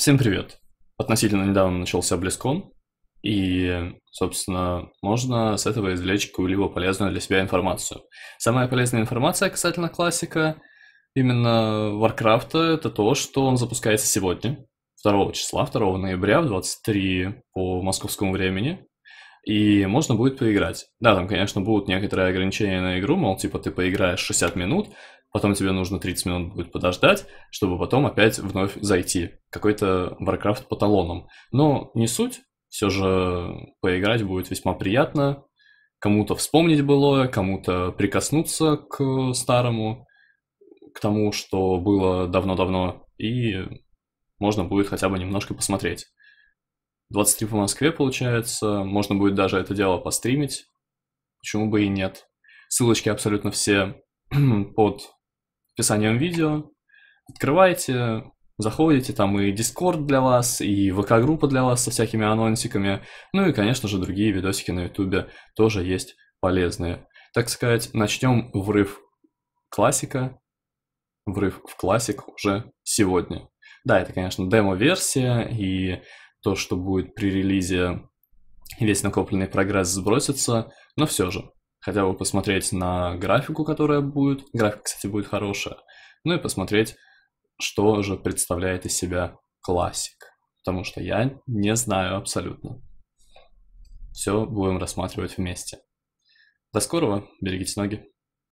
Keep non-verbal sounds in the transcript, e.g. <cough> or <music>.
Всем привет! Относительно недавно начался BlizzCon, и, собственно, можно с этого извлечь какую-либо полезную для себя информацию. Самая полезная информация касательно классика именно Warcraft это то, что он запускается сегодня, 2 числа, 2 ноября в 23 по московскому времени, и можно будет поиграть. Да, там, конечно, будут некоторые ограничения на игру, мол, типа ты поиграешь 60 минут, потом тебе нужно 30 минут будет подождать, чтобы потом опять вновь зайти. Какой-то Warcraft по талонам. Но не суть, все же поиграть будет весьма приятно, кому-то вспомнить былое, кому-то прикоснуться к старому, к тому, что было давно-давно, и можно будет хотя бы немножко посмотреть. 23 по Москве, получается, можно будет даже это дело постримить, почему бы и нет. Ссылочки абсолютно все <clears throat> под описанием видео. Открываете, заходите, там и Discord для вас, и ВК-группа для вас со всякими анонсиками. Ну и, конечно же, другие видосики на YouTube тоже есть полезные. Так сказать, начнем врыв классика, врыв в классик уже сегодня. Да, это, конечно, демо-версия, и то, что будет при релизе, весь накопленный прогресс сбросится, но все же хотя бы посмотреть на графику, которая будет. Графика, кстати, будет хорошая. Ну и посмотреть, что же представляет из себя классик. Потому что я не знаю абсолютно. Все будем рассматривать вместе. До скорого, берегите ноги.